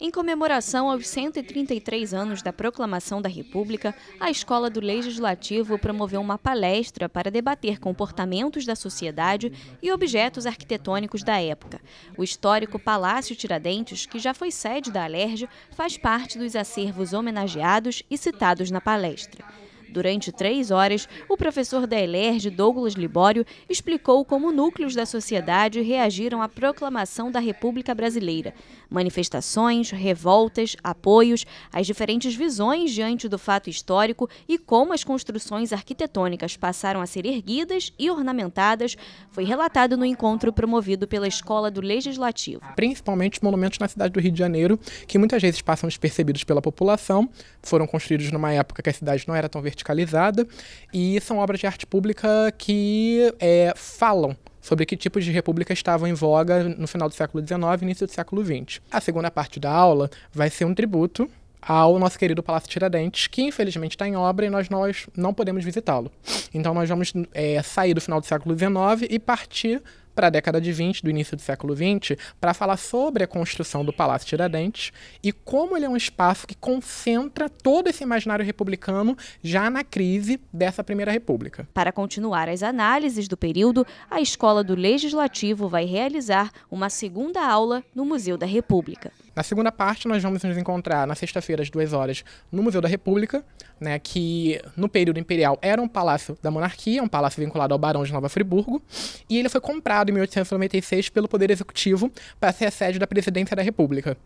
Em comemoração aos 133 anos da proclamação da República, a Escola do Legislativo promoveu uma palestra para debater comportamentos da sociedade e objetos arquitetônicos da época. O histórico Palácio Tiradentes, que já foi sede da Alerj, faz parte dos acervos homenageados e citados na palestra durante três horas, o professor da ELERJ, Douglas Libório, explicou como núcleos da sociedade reagiram à proclamação da República Brasileira. Manifestações, revoltas, apoios, as diferentes visões diante do fato histórico e como as construções arquitetônicas passaram a ser erguidas e ornamentadas foi relatado no encontro promovido pela Escola do Legislativo. Principalmente monumentos na cidade do Rio de Janeiro, que muitas vezes passam despercebidos pela população, foram construídos numa época que a cidade não era tão vertical verticalizada, e são obras de arte pública que é, falam sobre que tipos de república estavam em voga no final do século XIX e início do século XX. A segunda parte da aula vai ser um tributo ao nosso querido Palácio Tiradentes, que infelizmente está em obra e nós, nós não podemos visitá-lo. Então nós vamos é, sair do final do século XIX e partir para a década de 20, do início do século 20, para falar sobre a construção do Palácio Tiradentes e como ele é um espaço que concentra todo esse imaginário republicano já na crise dessa Primeira República. Para continuar as análises do período, a Escola do Legislativo vai realizar uma segunda aula no Museu da República. Na segunda parte, nós vamos nos encontrar na sexta-feira, às duas horas, no Museu da República, né, que no período imperial era um palácio da monarquia, um palácio vinculado ao Barão de Nova Friburgo, e ele foi comprado em 1896 pelo Poder Executivo para ser a sede da Presidência da República.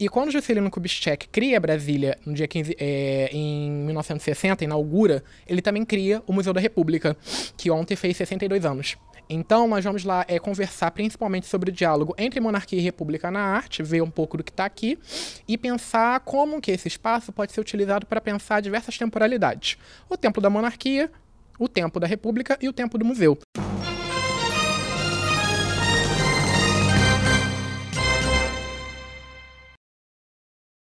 E quando Juscelino Kubitschek cria Brasília no dia 15, é, eh, em 1960, inaugura, ele também cria o Museu da República, que ontem fez 62 anos. Então, nós vamos lá é, conversar principalmente sobre o diálogo entre monarquia e república na arte, ver um pouco do que está aqui e pensar como que esse espaço pode ser utilizado para pensar diversas temporalidades. O tempo da monarquia, o tempo da república e o tempo do museu.